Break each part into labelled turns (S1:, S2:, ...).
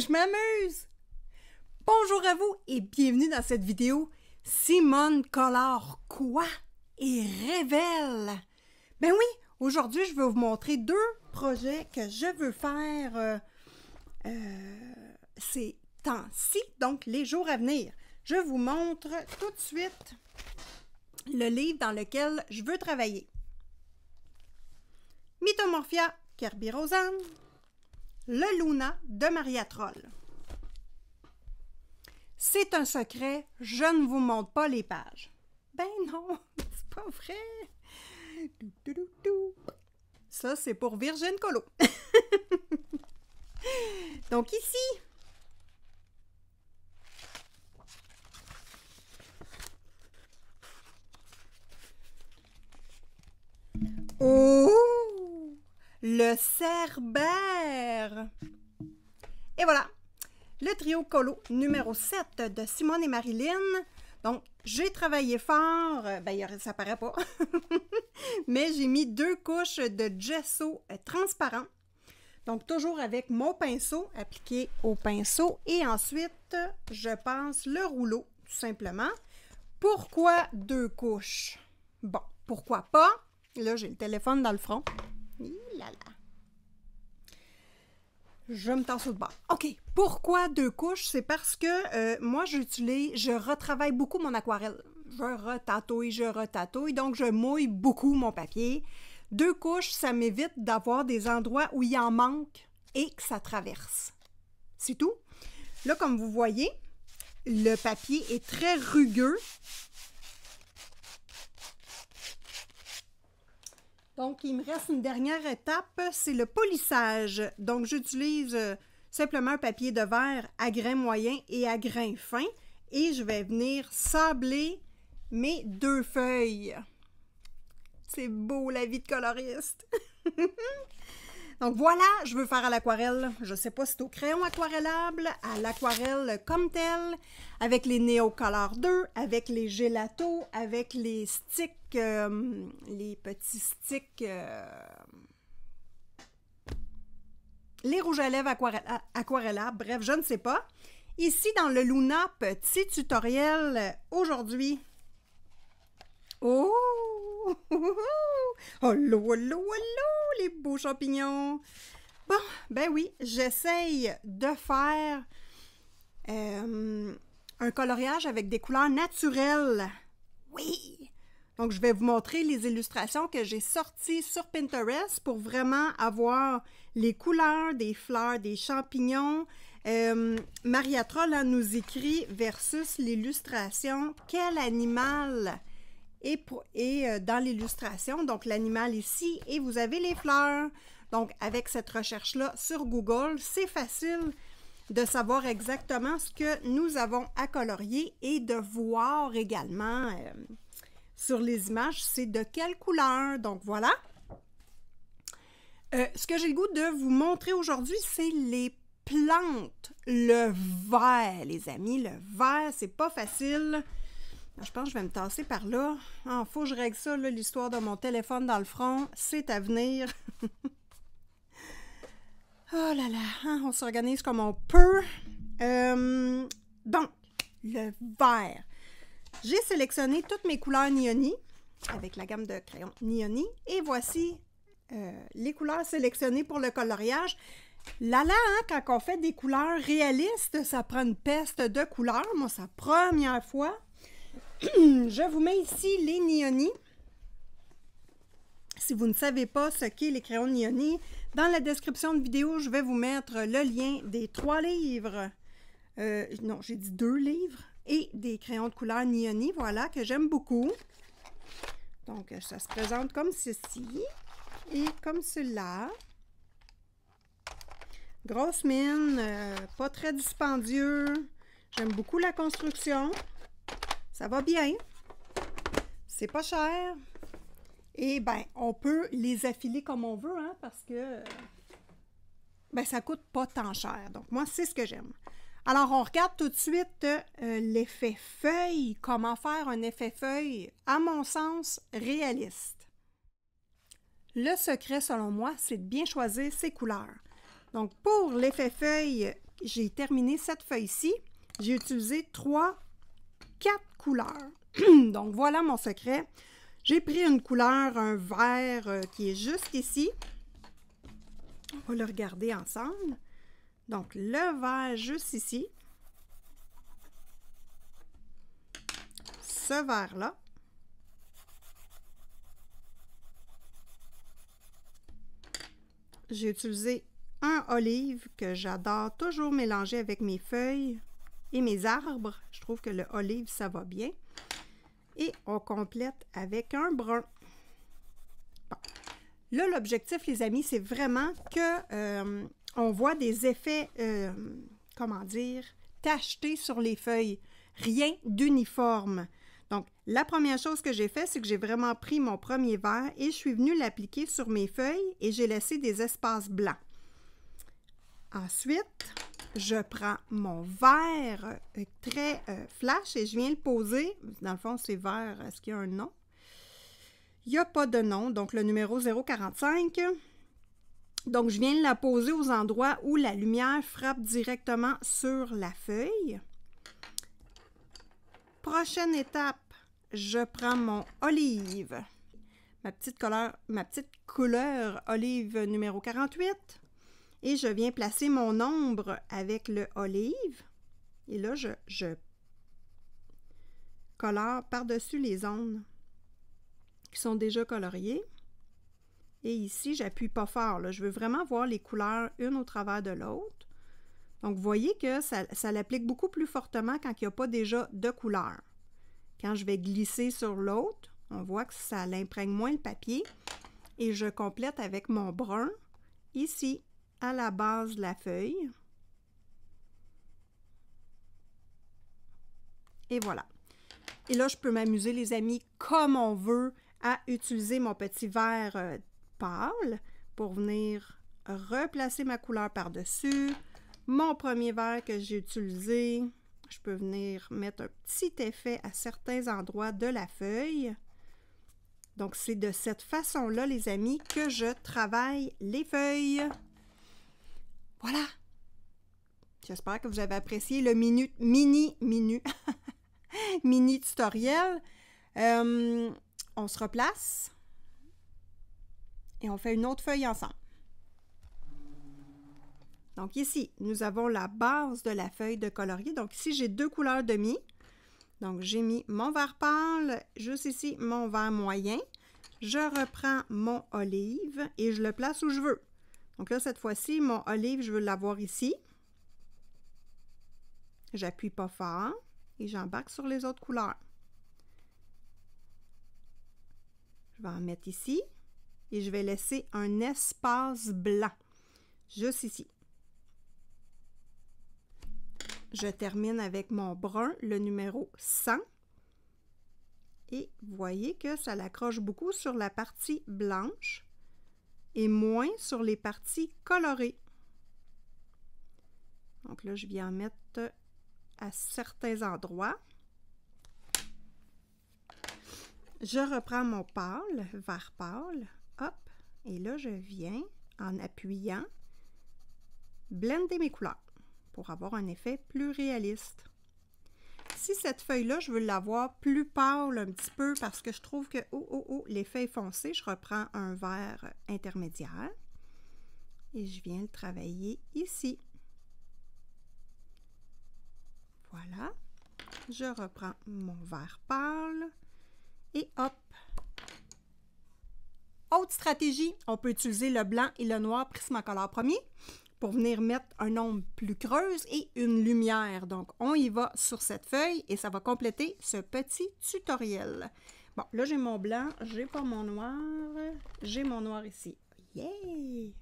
S1: je m'amuse! Bonjour à vous et bienvenue dans cette vidéo. Simone Collard quoi et révèle. Ben oui, aujourd'hui je vais vous montrer deux projets que je veux faire euh, euh, ces temps-ci, donc les jours à venir. Je vous montre tout de suite le livre dans lequel je veux travailler. Mythomorphia, Kirby le Luna de Maria Troll. C'est un secret, je ne vous montre pas les pages. Ben non, c'est pas vrai. Ça, c'est pour Virgin Colo. Donc ici, Oh! Le cerbère! Et voilà, le trio colo numéro 7 de Simone et Marilyn. Donc, j'ai travaillé fort, euh, ben, ça paraît pas, mais j'ai mis deux couches de gesso euh, transparent. Donc, toujours avec mon pinceau appliqué au pinceau et ensuite, je passe le rouleau, tout simplement. Pourquoi deux couches? Bon, pourquoi pas? Là, j'ai le téléphone dans le front. là là. Je me tasse au bas. OK. Pourquoi deux couches? C'est parce que euh, moi, j'utilise, je retravaille beaucoup mon aquarelle. Je retatouille, je retatouille, donc je mouille beaucoup mon papier. Deux couches, ça m'évite d'avoir des endroits où il en manque et que ça traverse. C'est tout. Là, comme vous voyez, le papier est très rugueux Donc, il me reste une dernière étape, c'est le polissage. Donc, j'utilise euh, simplement un papier de verre à grain moyen et à grain fin. Et je vais venir sabler mes deux feuilles. C'est beau la vie de coloriste. Donc voilà, je veux faire à l'aquarelle. Je sais pas si c'est au crayon aquarellable, à l'aquarelle comme telle, avec les Color 2, avec les gélatos, avec les sticks, les petits sticks... les rouges à lèvres aquarellables, bref, je ne sais pas. Ici, dans le Luna, petit tutoriel aujourd'hui. Oh! oh, hello, hello! les beaux champignons. Bon, ben oui, j'essaye de faire euh, un coloriage avec des couleurs naturelles. Oui! Donc, je vais vous montrer les illustrations que j'ai sorties sur Pinterest pour vraiment avoir les couleurs des fleurs, des champignons. Euh, Maria Troll nous écrit versus l'illustration Quel animal et, euh, dans l'illustration, donc l'animal ici, et vous avez les fleurs. Donc, avec cette recherche-là sur Google, c'est facile de savoir exactement ce que nous avons à colorier et de voir également euh, sur les images, c'est de quelle couleur. Donc, voilà. Euh, ce que j'ai le goût de vous montrer aujourd'hui, c'est les plantes. Le vert, les amis, le vert, c'est pas facile. Ah, je pense que je vais me tasser par là. Il ah, faut que je règle ça, l'histoire de mon téléphone dans le front. C'est à venir. oh là là, ah, on s'organise comme on peut. Euh, donc, le vert. J'ai sélectionné toutes mes couleurs Nioni avec la gamme de crayons Nioni. Et voici euh, les couleurs sélectionnées pour le coloriage. Là, là, hein, quand on fait des couleurs réalistes, ça prend une peste de couleurs. Moi, c'est première fois je vous mets ici les Nioni. Si vous ne savez pas ce qu'est les crayons Nioni, dans la description de vidéo, je vais vous mettre le lien des trois livres. Euh, non, j'ai dit deux livres et des crayons de couleur Nioni, voilà, que j'aime beaucoup. Donc, ça se présente comme ceci et comme cela. Grosse mine, euh, pas très dispendieux. J'aime beaucoup la construction. Ça va bien. C'est pas cher. Et ben, on peut les affiler comme on veut, hein, parce que ben, ça coûte pas tant cher. Donc, moi, c'est ce que j'aime. Alors, on regarde tout de suite euh, l'effet feuille, comment faire un effet feuille, à mon sens, réaliste. Le secret, selon moi, c'est de bien choisir ses couleurs. Donc, pour l'effet feuille, j'ai terminé cette feuille-ci. J'ai utilisé trois, quatre couleur. Donc voilà mon secret. J'ai pris une couleur, un vert euh, qui est juste ici. On va le regarder ensemble. Donc le vert juste ici. Ce vert-là. J'ai utilisé un olive que j'adore toujours mélanger avec mes feuilles et mes arbres. Je trouve que le olive, ça va bien. Et on complète avec un brun. Là, l'objectif, les amis, c'est vraiment que euh, on voit des effets, euh, comment dire, tachetés sur les feuilles. Rien d'uniforme. Donc, la première chose que j'ai fait, c'est que j'ai vraiment pris mon premier verre et je suis venue l'appliquer sur mes feuilles et j'ai laissé des espaces blancs. Ensuite, je prends mon verre euh, très euh, flash et je viens le poser. Dans le fond, c'est vert, Est-ce qu'il y a un nom? Il n'y a pas de nom, donc le numéro 045. Donc, je viens la poser aux endroits où la lumière frappe directement sur la feuille. Prochaine étape, je prends mon olive. Ma petite couleur, ma petite couleur olive numéro 48. Et je viens placer mon ombre avec le olive. Et là, je, colore par-dessus les zones qui sont déjà coloriées. Et ici, j'appuie pas fort. Je veux vraiment voir les couleurs une au travers de l'autre. Donc, vous voyez que ça, ça l'applique beaucoup plus fortement quand il n'y a pas déjà de couleur. Quand je vais glisser sur l'autre, on voit que ça l'imprègne moins le papier. Et je complète avec mon brun ici à la base de la feuille. Et voilà. Et là, je peux m'amuser, les amis, comme on veut, à utiliser mon petit verre euh, pâle pour venir replacer ma couleur par-dessus. Mon premier verre que j'ai utilisé, je peux venir mettre un petit effet à certains endroits de la feuille. Donc, c'est de cette façon-là, les amis, que je travaille les feuilles. Voilà. J'espère que vous avez apprécié le minute mini, mini tutoriel. Euh, on se replace et on fait une autre feuille ensemble. Donc ici, nous avons la base de la feuille de colorier. Donc ici, j'ai deux couleurs de Donc j'ai mis mon vert pâle, juste ici, mon vert moyen. Je reprends mon olive et je le place où je veux. Donc là, cette fois-ci, mon olive, je veux l'avoir ici. J'appuie pas fort et j'embarque sur les autres couleurs. Je vais en mettre ici et je vais laisser un espace blanc juste ici. Je termine avec mon brun, le numéro 100. Et voyez que ça l'accroche beaucoup sur la partie blanche et moins sur les parties colorées. Donc là, je viens mettre à certains endroits. Je reprends mon pâle, vert pâle, hop, et là, je viens en appuyant blender mes couleurs pour avoir un effet plus réaliste si cette feuille-là, je veux l'avoir plus pâle un petit peu parce que je trouve que, oh, oh, oh, les feuilles foncées, je reprends un vert intermédiaire et je viens le travailler ici. Voilà. Je reprends mon vert pâle et hop. Autre stratégie, on peut utiliser le blanc et le noir Prismacolor premier pour venir mettre un ombre plus creuse et une lumière. Donc, on y va sur cette feuille et ça va compléter ce petit tutoriel. Bon, là, j'ai mon blanc, j'ai pas mon noir, j'ai mon noir ici. Yay!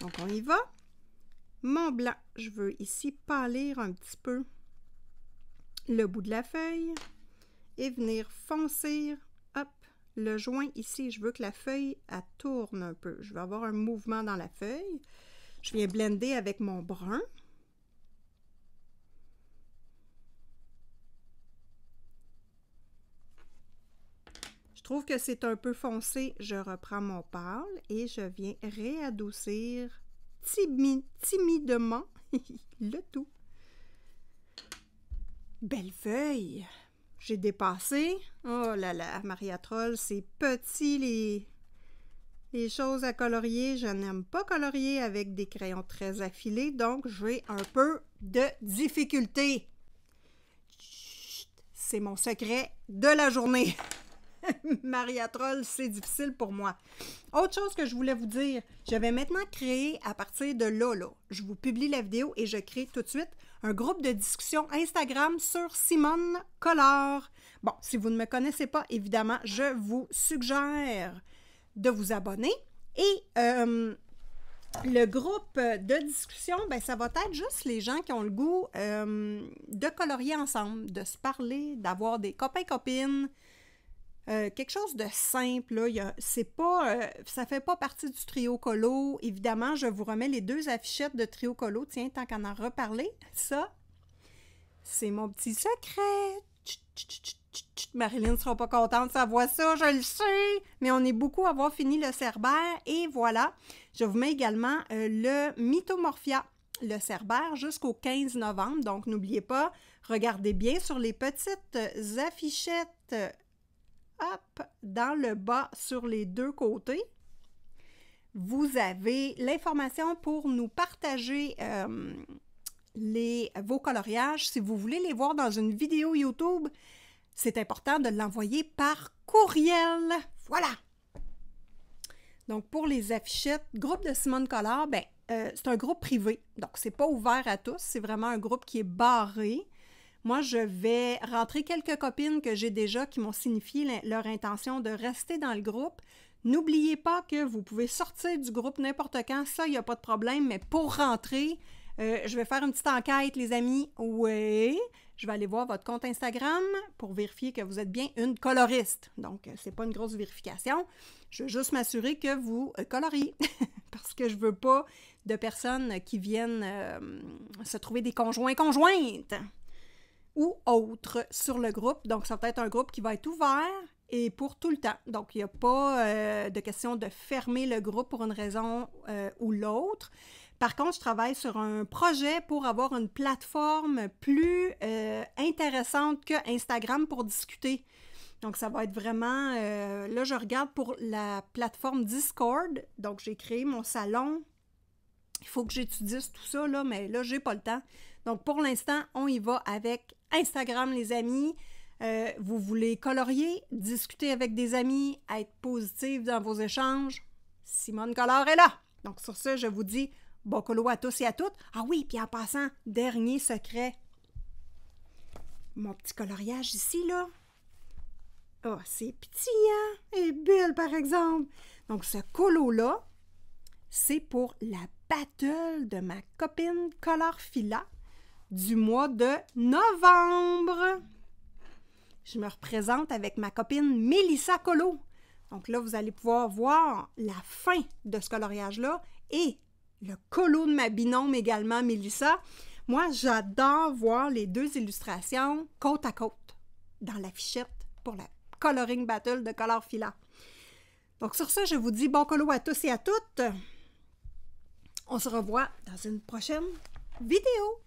S1: Donc, on y va. Mon blanc, je veux ici pâlir un petit peu le bout de la feuille et venir foncer hop, le joint ici. Je veux que la feuille, tourne un peu. Je veux avoir un mouvement dans la feuille. Je viens blender avec mon brun. Je trouve que c'est un peu foncé. Je reprends mon pâle et je viens réadoucir timidement le tout. Belle feuille! J'ai dépassé. Oh là là, Maria Troll, c'est petit les, les choses à colorier, je n'aime pas colorier avec des crayons très affilés, donc j'ai un peu de difficulté. C'est mon secret de la journée. Maria Troll, c'est difficile pour moi. Autre chose que je voulais vous dire, je vais maintenant créer à partir de là, je vous publie la vidéo et je crée tout de suite un groupe de discussion Instagram sur Simone color Bon, si vous ne me connaissez pas, évidemment, je vous suggère de vous abonner. Et euh, le groupe de discussion, ben, ça va être juste les gens qui ont le goût euh, de colorier ensemble, de se parler, d'avoir des copains-copines. Euh, quelque chose de simple, là, c'est pas, ça fait pas partie du trio colo. Évidemment, je vous remets les deux affichettes de trio colo. Tiens, tant qu'on en reparler, ça, c'est mon petit secret. Marilyn ne sera pas contente ça voit ça, je le sais, mais on est beaucoup à avoir fini le cerbère. Et voilà, je vous mets également euh, le Mythomorphia, le cerbère, jusqu'au 15 novembre. Donc, n'oubliez pas, regardez bien sur les petites affichettes, hop, dans le bas sur les deux côtés. Vous avez l'information pour nous partager. Euh, vos coloriages. Si vous voulez les voir dans une vidéo YouTube, c'est important de l'envoyer par courriel. Voilà. Donc, pour les affichettes, groupe de Simone Collard, ben, euh, c'est un groupe privé. Donc, ce c'est pas ouvert à tous. C'est vraiment un groupe qui est barré. Moi, je vais rentrer quelques copines que j'ai déjà qui m'ont signifié leur intention de rester dans le groupe. N'oubliez pas que vous pouvez sortir du groupe n'importe quand, ça, il n'y a pas de problème, mais pour rentrer, euh, je vais faire une petite enquête, les amis. Oui, je vais aller voir votre compte Instagram pour vérifier que vous êtes bien une coloriste. Donc, euh, ce n'est pas une grosse vérification. Je veux juste m'assurer que vous euh, coloriez parce que je ne veux pas de personnes qui viennent euh, se trouver des conjoints conjointes ou autres sur le groupe. Donc, ça va être un groupe qui va être ouvert et pour tout le temps. Donc, il n'y a pas de question de fermer le groupe pour une raison ou l'autre. Par contre, je travaille sur un projet pour avoir une plateforme plus euh, intéressante que Instagram pour discuter. Donc, ça va être vraiment. Euh, là, je regarde pour la plateforme Discord. Donc, j'ai créé mon salon. Il faut que j'étudie tout ça, là, mais là, j'ai pas le temps. Donc, pour l'instant, on y va avec Instagram, les amis. Euh, vous voulez colorier, discuter avec des amis, être positif dans vos échanges. Simone Color est là. Donc, sur ce, je vous dis Bon colo à tous et à toutes. Ah oui, puis en passant, dernier secret. Mon petit coloriage ici, là. Ah, oh, c'est petit, hein? Et belle, par exemple. Donc, ce colo-là, c'est pour la battle de ma copine Colorfila du mois de novembre. Je me représente avec ma copine Mélissa Colo. Donc là, vous allez pouvoir voir la fin de ce coloriage-là et le colo de ma binôme également, Mélissa. Moi, j'adore voir les deux illustrations côte à côte dans la fichette pour la Coloring Battle de Colorfila. Donc sur ça, je vous dis bon colo à tous et à toutes. On se revoit dans une prochaine vidéo.